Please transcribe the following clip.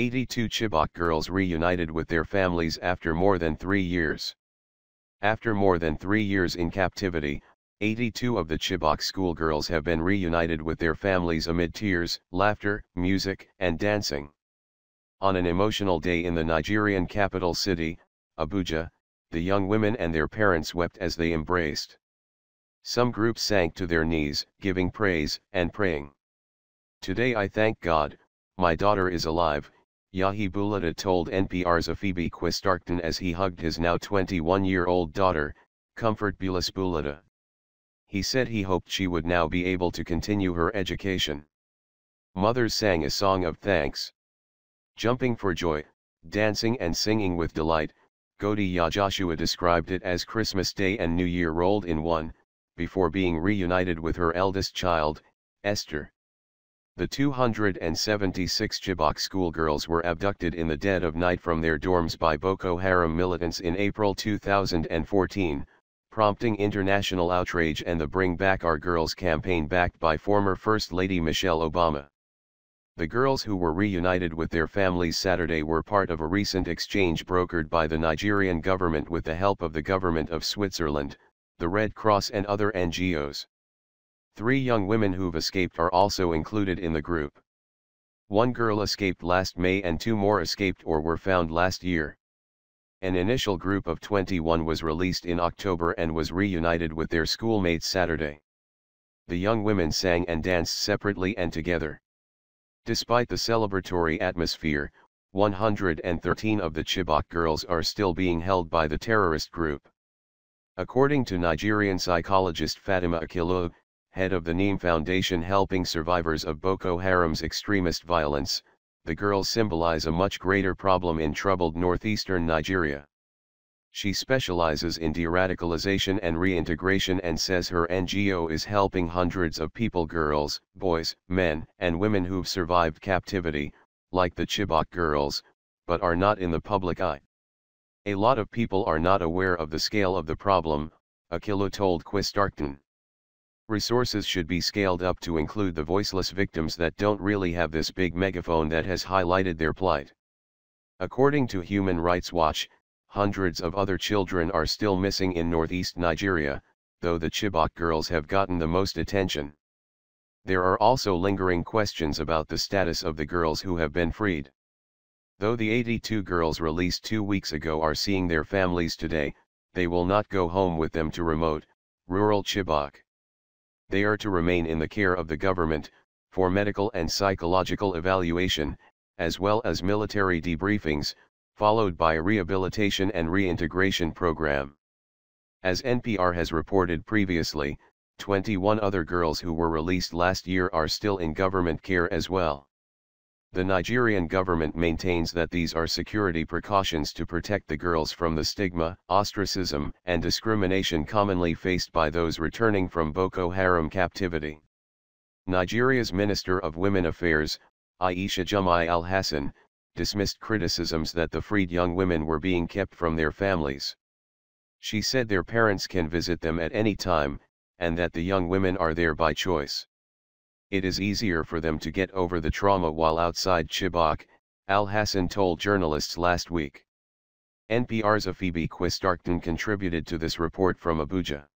82 Chibok girls reunited with their families after more than three years. After more than three years in captivity, 82 of the Chibok schoolgirls have been reunited with their families amid tears, laughter, music, and dancing. On an emotional day in the Nigerian capital city, Abuja, the young women and their parents wept as they embraced. Some groups sank to their knees, giving praise and praying. Today I thank God, my daughter is alive, Yahi Bulata told NPR's Afibi Quistarkton as he hugged his now 21-year-old daughter, Comfort Bulas Bulata. He said he hoped she would now be able to continue her education. Mothers sang a song of thanks. Jumping for joy, dancing and singing with delight, Godiya Joshua described it as Christmas Day and New Year rolled in one, before being reunited with her eldest child, Esther. The 276 Chibok schoolgirls were abducted in the dead of night from their dorms by Boko Haram militants in April 2014, prompting international outrage and the Bring Back Our Girls campaign backed by former First Lady Michelle Obama. The girls who were reunited with their families Saturday were part of a recent exchange brokered by the Nigerian government with the help of the government of Switzerland, the Red Cross and other NGOs. Three young women who've escaped are also included in the group. One girl escaped last May and two more escaped or were found last year. An initial group of 21 was released in October and was reunited with their schoolmates Saturday. The young women sang and danced separately and together. Despite the celebratory atmosphere, 113 of the Chibok girls are still being held by the terrorist group. According to Nigerian psychologist Fatima Akilu, head of the Neem Foundation helping survivors of Boko Haram's extremist violence, the girls symbolize a much greater problem in troubled northeastern Nigeria. She specializes in de-radicalization and reintegration and says her NGO is helping hundreds of people girls, boys, men and women who've survived captivity, like the Chibok girls, but are not in the public eye. A lot of people are not aware of the scale of the problem, Akilo told Quistarkton. Resources should be scaled up to include the voiceless victims that don't really have this big megaphone that has highlighted their plight. According to Human Rights Watch, hundreds of other children are still missing in northeast Nigeria, though the Chibok girls have gotten the most attention. There are also lingering questions about the status of the girls who have been freed. Though the 82 girls released two weeks ago are seeing their families today, they will not go home with them to remote, rural Chibok they are to remain in the care of the government, for medical and psychological evaluation, as well as military debriefings, followed by a rehabilitation and reintegration program. As NPR has reported previously, 21 other girls who were released last year are still in government care as well. The Nigerian government maintains that these are security precautions to protect the girls from the stigma, ostracism, and discrimination commonly faced by those returning from Boko Haram captivity. Nigeria's Minister of Women Affairs, Aisha Jumai Al Hassan, dismissed criticisms that the freed young women were being kept from their families. She said their parents can visit them at any time, and that the young women are there by choice it is easier for them to get over the trauma while outside Chibok, Al-Hassan told journalists last week. NPR's Afibi Quistarkton contributed to this report from Abuja.